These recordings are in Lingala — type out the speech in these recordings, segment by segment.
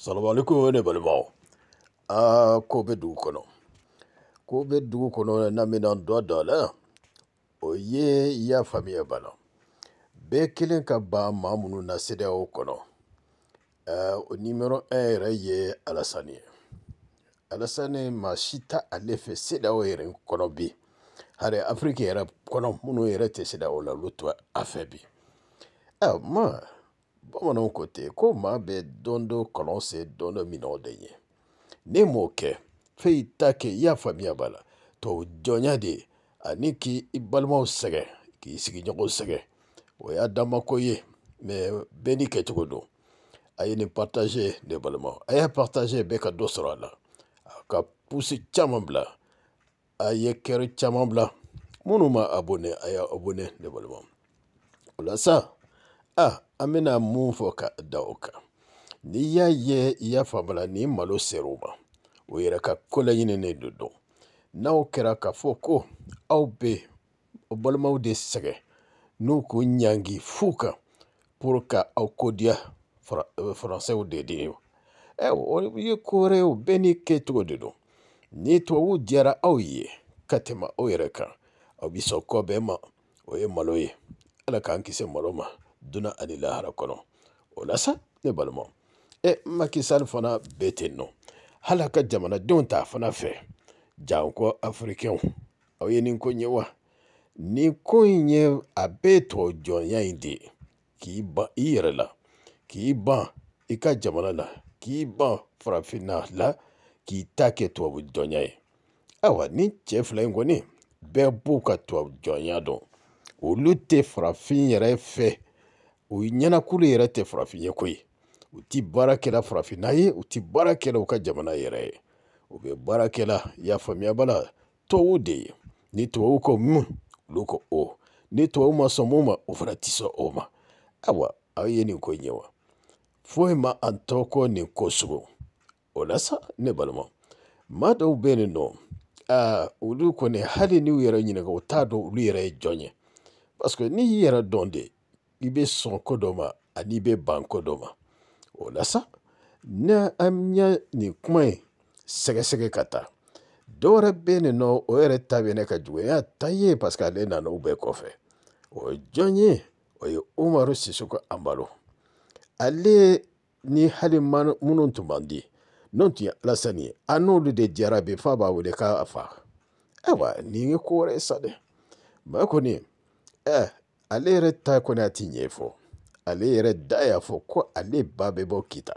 salamualekum ne balimaw aa ah, ko bɛ dugu kɔnɔ ko bɛ dugu kɔnɔ na min na dɔ dɔ la o ye euh, i y'a faamuya bana bɛɛ kelen ka ban maa minnu na sedeyaw kɔnɔ ɛɛ o nimero un yɛrɛ ye alasani ye alasani maa si ta ale fɛ sedeyaw yɛrɛ kɔnɔ bi hali afiriki yɛrɛ kɔnɔ minnu yɛrɛ tɛ sedeyaw la olu tɛ a fɛ bi ɛ ma bamananw ko ten ko maa bɛ dɔn dɔ kɔlɔn se dɔn dɔ minɛw de ɲɛ ni m'o kɛ fɛn i ta kɛ i y'a faamuya b'a la tubabu jɔnya de ani k'i balimaw sɛgɛn k'i sigiɲɔgɔn sɛgɛn o y'a damako ye mɛ bɛɛ n'i kɛcogo don a ye nin partage ne balimaw a y'a partage bɛɛ ka dɔ sɔrɔ a la a ka pusi caman bila a ye kɛri caman bila minnu ma abonné a y'a abonné ne balimaw o la sa a an bɛna mun fɔ ka da o kan n'i y'a ye i y'a faamula ni malo sera eh, e, ma o yɛrɛ ka ko laɲininen de don n'aw kɛra k'a fɔ ko aw bɛ o balimaw de sɛgɛn n'u k'u ɲangi fu kan pour ka aw kodiya faransɛw de de ye o ye ko wɛrɛ ye o bɛɛ n'i kɛcogo de don ni tubabuw diyara aw ye ka tɛmɛ aw yɛrɛ kan aw bi sɔn kɔ bɛɛ ma o ye malo ye ala k'an kisi malo ma dunan ani lahara kɔnɔ o la sa ne balimaw e makisali fana bɛɛ ten nɔ hali a ka jamanadenw t'a fana fɛ jankɔ afirikɛnw aw ye nin ko in ye wa nin ko in ye a bɛɛ tɔ jɔnya in de ye k'i ban i yɛrɛ la k'i ban i ka jamana la k'i ban farafinna la k'i ta kɛ tubabu jɔnya ye ayiwa ni cɛ fila in kɔni bɛɛ b'u ka tubabu jɔnya dɔn olu tɛ farafin yɛrɛ fɛ o ye ɲɛnakulu yɛrɛ tɛ farafin ye koyi u ti baara kɛla na ye u ti baara kɛla jamana yɛrɛ ye u bɛ baara y'a famia bala to ude, ye ni tubabu ko mun olu o ni tubabu ma sɔn mun ma o fana ti sɔn o ma ayiwa aw ye nin ko wa foyi ma an tɔ kɔ nin ne balima Mada ubeni no, uluko ni hali ni uyera ɲininka u t'a dɔn olu ye jɔn ye n'i yera donde, i bɛ sɔn ko dɔ ma ani i bɛ ban ko dɔ ma o la sa ni an ya nin kuma in sɛgɛsɛgɛ ka taa dɔ bɛ nin nɔ o yɛrɛ ta bɛ ne ka juguya ta ye paseke ale nana o bɛɛ kɔfɛ o ye jɔn ye o ye umaru sisoko anbalo ale ni hali minnu tun man di n'o tun ye alasani ye a n'olu de jara bi f'a b'a wele k'a fa ayiwa nin ye ko wɛrɛ ye sa dɛ mɛ kɔni ɛ eh, Ale yɛrɛ ta kɔni a ti ɲɛ fɔ ale yɛrɛ da y'a fɔ ko ale ba bɛ bɔ kita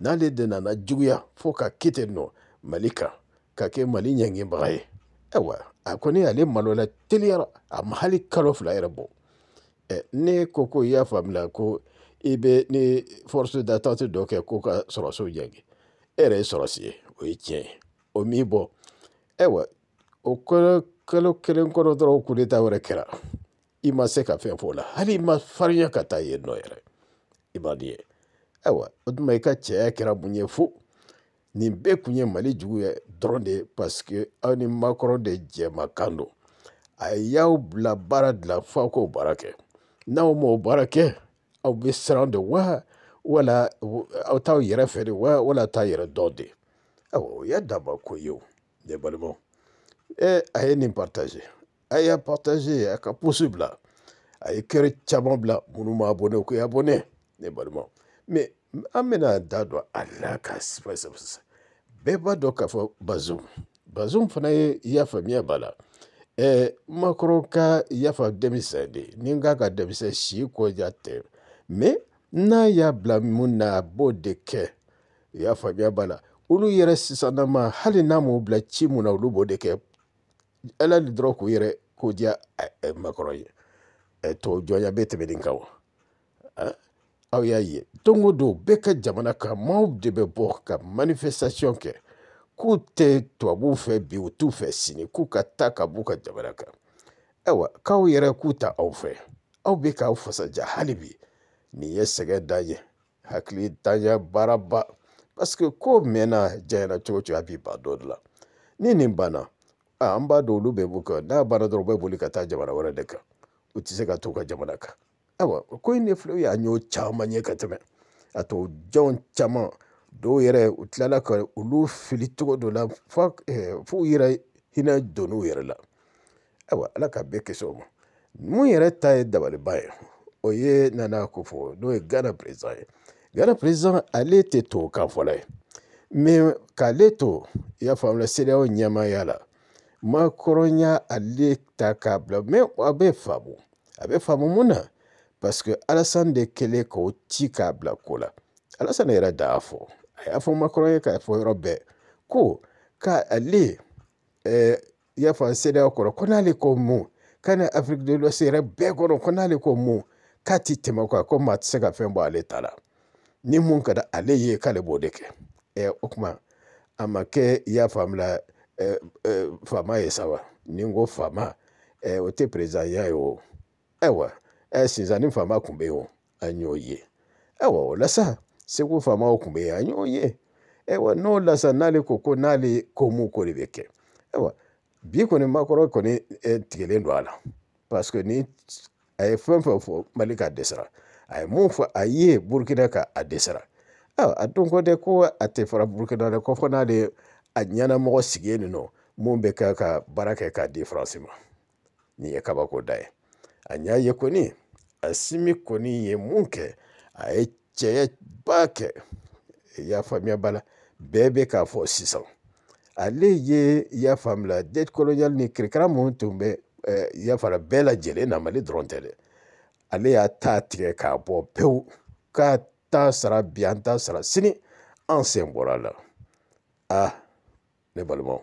n'ale de nana juguya fo ka kite nɔ mali kan ka kɛ mali ɲɛgebaga ye ayiwa a kɔni ale malola teliyara a ma hali kalo fila yɛrɛ bɔ e, ne ko ko i y'a faamuya ko i bɛ ni fɔriso da tante dɔ kɛ k'o ka sɔrɔso jɛngɛ e yɛrɛ ye sɔrɔsi ye o ye tiɲɛ ye o min bɔ ayiwa o kalo kelen kɔnɔ dɔrɔn o kudeta wɛrɛ kɛra i ma se ka fɛn f'o la hali i ma farinya ka taa yen nɔ yɛrɛ i ma nin ye ayiwa o tuma i ka cɛya kɛra mun ye fo nin bɛɛ kun ye mali juguya dɔrɔn de ye paseke aw ni makɔrɔ de jɛmakan don a y'aw bila baara dilan fo aw k'o baara kɛ n'aw m'o baara kɛ aw bɛ siran de wa wala aw t'aw yɛrɛ fɛ de wa wala t'aw yɛrɛ dɔn de ayiwa o y'a dama ko ye o ne balimaw ɛ a ye nin partage a partagé a ka ay bila a ye caman bla minnu ma abonné o ko ye abonné ne mais amena dadwa ala don a la eh, ka b'a k'a bazum bazum fana ye yafa miya bala ka yafa denmisɛn Ningaga ni k'a mais n'a y'a bla mun b'o de kɛ y'a faamuya b'a olu yɛrɛ hali n'a m'o bila ci mun na k'o diya eh, eh, makɔrɔ ye eh, tubabu jɔnya bɛɛ tɛmɛnen kan wa aw y'a ye don o don bɛɛ ka jamana kan maaw de bɛ bɔ ka manifestation kɛ k'u tɛ tubabuw fɛ bi u t'u fɛ sini k'u ka taa ka b'u ka jamana kan ayiwa k'aw yɛrɛ k'u ta aw fɛ aw bɛ k'aw fasaja hali bi nin ye sɛgɛn dan ye hakili tanya baaraba parce que ko mɛnna janyana cogo cogo a b'i ban dɔ de la ni nin banna an b'a dɔn olu bɛɛ b'u kan n'a banna dɔrɔn u bɛ boli ka taa jamana wɛrɛ de kan u tɛ se ka t'u ka jamana kan ayiwa ko in de filɛ u y'a ɲɛw caman ye ka tɛmɛ a to jɔn caman dɔw yɛrɛ u tilala ka olu fili cogo dɔ la fo eh, f'u yɛrɛ hinɛ don n'u yɛrɛ la ayiwa ala ka bɛɛ kisi o ma mun yɛrɛ ta ye dabaliba ye o ye nana ko fɔ n'o ye ghana president ye ghana president ale tɛ to kan fɔlɔ ye mɛ k'ale to i y'a faamu la seereyaw ɲɛmaaya la y'a ale ta k'a bila mɛ a bɛ faamu a bɛ faamu mun na parce que alasan de kɛlen k'o ci k'a bila ko la alasan de yɛrɛ fɔ a y'a fɔ makɔrɔnya k'a fɔ yɔrɔ bɛɛ ko ka ale eh y'a fɔ se kɔrɔ ko n'ale ko mun ka na afiriki de lɔsi yɛrɛ bɛɛ kɔrɔ ko n'ale ko mun k'a ti tɛmɛ ko a ko maa se ka fɛn bɔ ale ta la ni mun ka di ale ye k'ale b'o de kɛ eh, ɛ o tuma a ma kɛ y'a famla eh, eh, faama ye sawa ni n ko faama eh, o tɛ perezidanya ye o ayiwa eh, sinzani faama tun bɛ yen o an y'o ye ayiwa o la sa segu faamaw tun bɛ yen an y'o ye ayiwa n'o la sa n'ale ko ko n'ale ko mun ko de bɛ kɛ ayiwa bi kɔni makɔrɔ kɔni eh, tigɛlen don a la parce que ni a ye fɛn fɛn fɔ mali k'a dɛsɛra a ye mun fɔ a ye burukina ka a dɛsɛra a don ko tɛ ko a tɛ fara burukina dɛ ko fɔ n'ale a ɲɛnamɔgɔ sigilen nin nɔ mun bɛ kɛ ka baara kɛ k'a di faransi ma nin ye kabako da ye a ɲa ye kɔni a simi kɔni ye mun kɛ a ye cɛyaba kɛ i y'a faamuya ba la bɛɛ bɛ k'a fɔ sisan ale ye i y'a faamula det koloniyali ni kirikara minnu tun bɛ i y'a fara bɛɛ lajɛlen na mali dɔrɔn tɛ dɛ ale y'a ta tigɛ k'a bɔ pewu k'a t'a sara bi an t'a sara sini an sen bɔra a la ah ne balimaw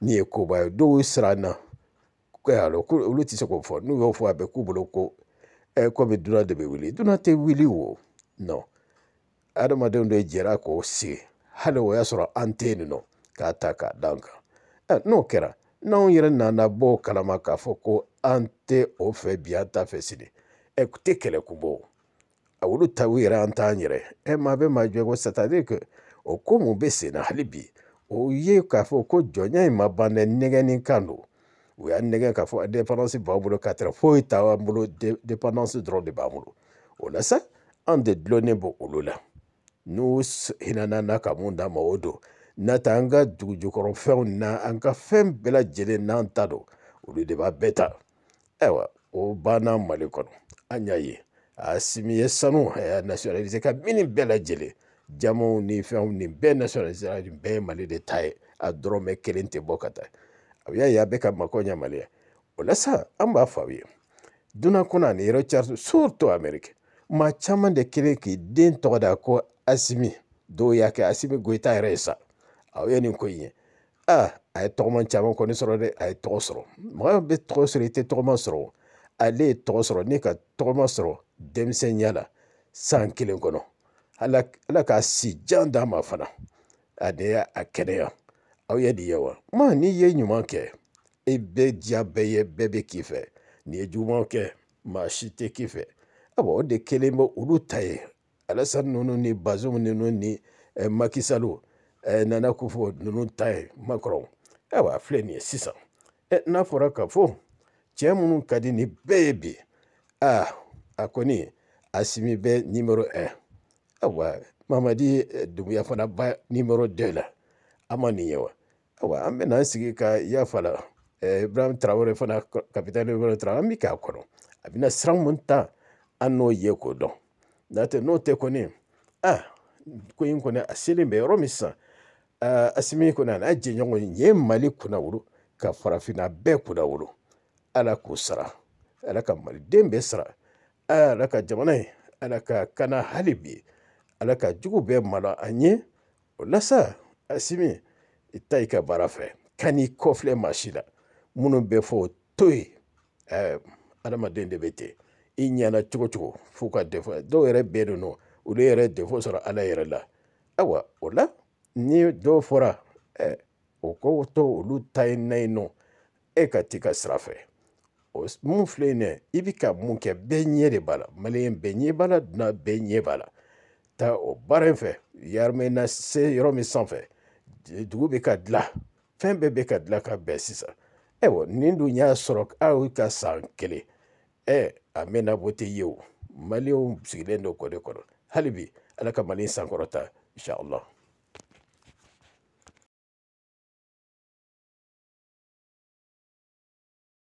ni ye koba ye dɔw ye siran na ayiwa ko olu tɛ se k'o fɔ n'u y'o fɔ a bɛ k'u bolo ko ɛ komi dunan de bɛ wuli dunan tɛ wuli o non adamadenw de jɛra k'o sigi hali o y'a sɔrɔ an tɛ yen nɔ k'a ta k'a d'an kan ɛ n'o kɛra n'anw yɛrɛ nana bɔ kalama k'a fɔ ko an tɛ o fɛ bi an t'a fɛ sini ɛ tɛ kɛlɛ kun bɔ a olu ta u yɛrɛ an t'an yɛrɛ ɛ maa bɛ maa jɔ ko c'est o ko mun bɛ sen hali bi o ye k'a fɔ ko jɔnya in ma ban dɛ nɛgɛnni kan don u y'a nɛgɛ k'a fɔ dépendansi b'an bolo ka tɛrɛ foyi t'an bolo dépendansi dɔrɔn de b'an bolo o la sa anw de dulonnen bɔ olu la n'u hinana n'a ka mun d'an ma o don n'a ta an ka dugujukɔrɔfɛnw na an ka fɛn bɛɛ lajɛlen n'an ta don olu de b'a bɛɛ ta ayiwa o banna mali kɔnɔ an y'a ye a simi ye sanu a y'a nationalisé ka mini bɛɛ lajɛlen jamaw ni fɛnw nin bɛɛ nationalisera nin bɛɛ ye mali de ta ah ye a dɔrɔmɛ kelen tɛ bɔ ka taa a y'a ye a bɛ ka mako ɲɛ mali o la sa an b'a fɔ aw ye dunan kɔnɔ ani yɔrɔ cari surtout amɛrikɛ maa caman de kelen k'i den tɔgɔ da ko asimi dɔw y'a kɛ asimi goyita yɛrɛ ye sa aw ye nin ko in ye a a ye tɔgɔma caman kɔni sɔrɔ dɛ a ye tɔgɔ sɔrɔ mɔgɔ bɛ tɔgɔ sɔrɔ i tɛ tɔgɔma sɔrɔ ale ye tɔgɔ sɔrɔ ne ka tɔgɔma sɔrɔ denmisɛnninya la san kelen kɔnɔ ala k'a si jan d'a ma fana a de y'a a kɛnɛya aw ye nin ye wa ma n'i ye ɲuman kɛ i e bɛɛ diya bɛɛ ye bɛɛ bɛ k'i fɛ n'i ye jugumanw kɛ maa si tɛ k'i fɛ awɔ o de kelen bɛ olu ta ye alasani ninnu ni bazum ninnu ni eh, makisalu eh, nana kofo ninnu ta ye makɔrɔ ayiwa a filɛ nin ye sisan eh, n'a fɔra ka fɔ cɛ minnu ka di nin bɛɛ ye bi ah, a kɔni a simi bɛ nimero 1 yawa mamadi eh, dumu fana ba nimero de la an ma nin ye wa ayiwa an bɛna an sigi ka yafa la eh, ibrahim tarawele fana kapitani ibrahim tarawele an bɛ k'a kɔnɔ a bɛna sira mun ta an n'o ye k'o dɔn n'a tɛ n'o tɛ kɔni a ko in kɔni a selen bɛ yɔrɔ min sisan asimi kɔni a n'a jɛɲɔgɔn in ye mali kunnawolo ka farafinna bɛɛ kunnawolo ala k'o sara ala ka maliden bɛɛ sara ala ka jamana in ala ka kana hali bi ala ka jugu bɛɛ mara an ye o la sa asimi i ta i ka baara fɛ kan'i kɔfilɛ maa si la minnu bɛ fɔ o to yen ɛɛ adamaden de bɛ ten i ɲɛna cogo cogo f'u ka defo dɔw yɛrɛ bɛɛ de nɔ olu yɛrɛ defo sɔrɔ ala yɛrɛ la ayiwa o la ni dɔw fɔra ɛɛ o ko to olu ta ye na yen nɔ e ka t'i ka sira fɛ o mun filɛ nin ye i bɛ ka mun kɛ bɛɛ ɲɛ de b'a la maliyɛn bɛɛ ɲɛ b'a la dunan bɛɛ ɲɛ b'a la. ta o baara in fɛ yarime na se yɔrɔ min sanfɛ dugu bɛ ka dilan fɛn bɛɛ bɛ ka dilan ka bɛn sisan ayiwa nin dun y'a sɔrɔ aw ka san kelen ɛ a mɛnna bɔ tɛ ye o maliyɛnw sigilen don kɔ de kɔrɔ hali bi ala ka mali sankɔrɔta inshallah